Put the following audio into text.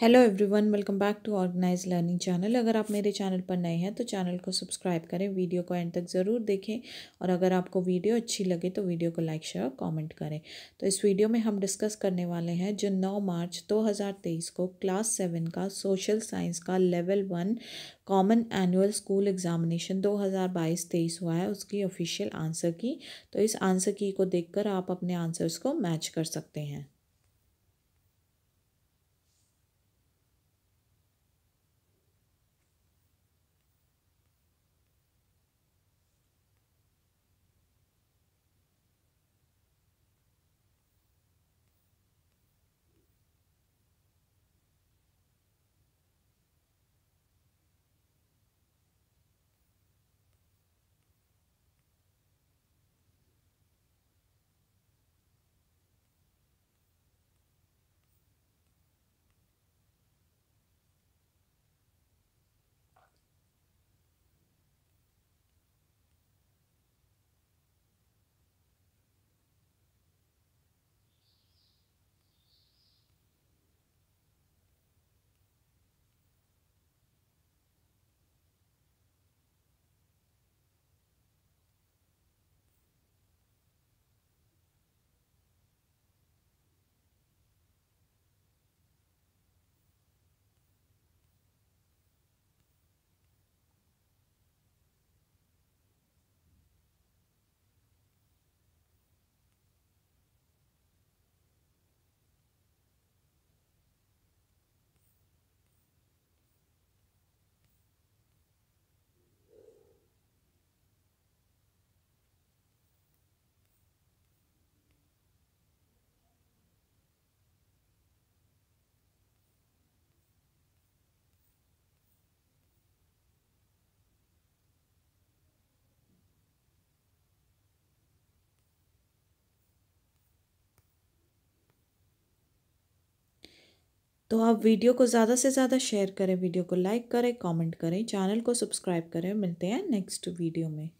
hello everyone welcome back to organize learning channel अगर आप मेरे चैनल पर नए हैं तो चैनल को सब्सक्राइब करें वीडियो को एंड तक ज़रूर देखें और अगर आपको वीडियो अच्छी लगे तो वीडियो को लाइक शेयर और कमेंट करें तो इस वीडियो में हम डिस्कस करने वाले हैं जो 9 मार्च 2023 को क्लास सेवन का सोशल साइंस का level one common annual school examination 2022 हज़ार हुआ है उसकी ऑफिशियल आंसर की तो इस आंसर की को देख आप अपने आंसर्स को मैच कर सकते हैं तो आप वीडियो को ज़्यादा से ज़्यादा शेयर करें वीडियो को लाइक करें कमेंट करें चैनल को सब्सक्राइब करें मिलते हैं नेक्स्ट वीडियो में